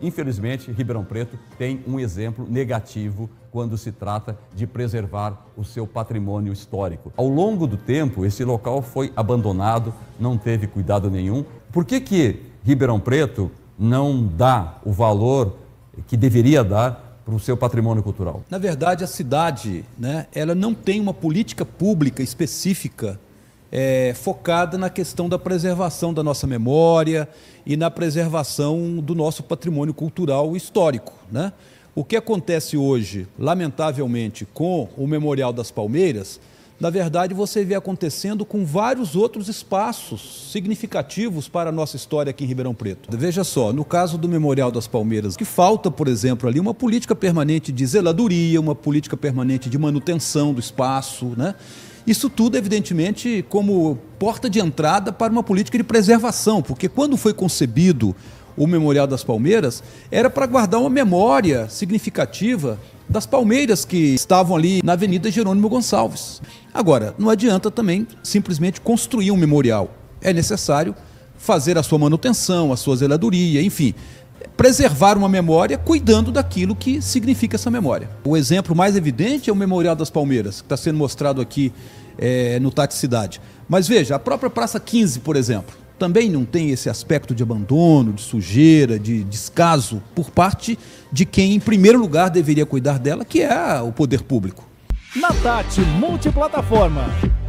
Infelizmente, Ribeirão Preto tem um exemplo negativo quando se trata de preservar o seu patrimônio histórico. Ao longo do tempo, esse local foi abandonado, não teve cuidado nenhum. Por que, que Ribeirão Preto não dá o valor que deveria dar para o seu patrimônio cultural? Na verdade, a cidade né, ela não tem uma política pública específica é, focada na questão da preservação da nossa memória e na preservação do nosso patrimônio cultural histórico. Né? O que acontece hoje, lamentavelmente, com o Memorial das Palmeiras, na verdade você vê acontecendo com vários outros espaços significativos para a nossa história aqui em Ribeirão Preto. Veja só, no caso do Memorial das Palmeiras, que falta, por exemplo, ali uma política permanente de zeladoria, uma política permanente de manutenção do espaço, né? Isso tudo, evidentemente, como porta de entrada para uma política de preservação, porque quando foi concebido o Memorial das Palmeiras, era para guardar uma memória significativa das palmeiras que estavam ali na Avenida Jerônimo Gonçalves. Agora, não adianta também simplesmente construir um memorial. É necessário fazer a sua manutenção, a sua zeladoria, enfim, preservar uma memória cuidando daquilo que significa essa memória. O exemplo mais evidente é o Memorial das Palmeiras, que está sendo mostrado aqui é, no Tati Cidade. Mas veja, a própria Praça 15, por exemplo, também não tem esse aspecto de abandono, de sujeira, de descaso por parte de quem, em primeiro lugar, deveria cuidar dela, que é o poder público. Na Tati Multiplataforma.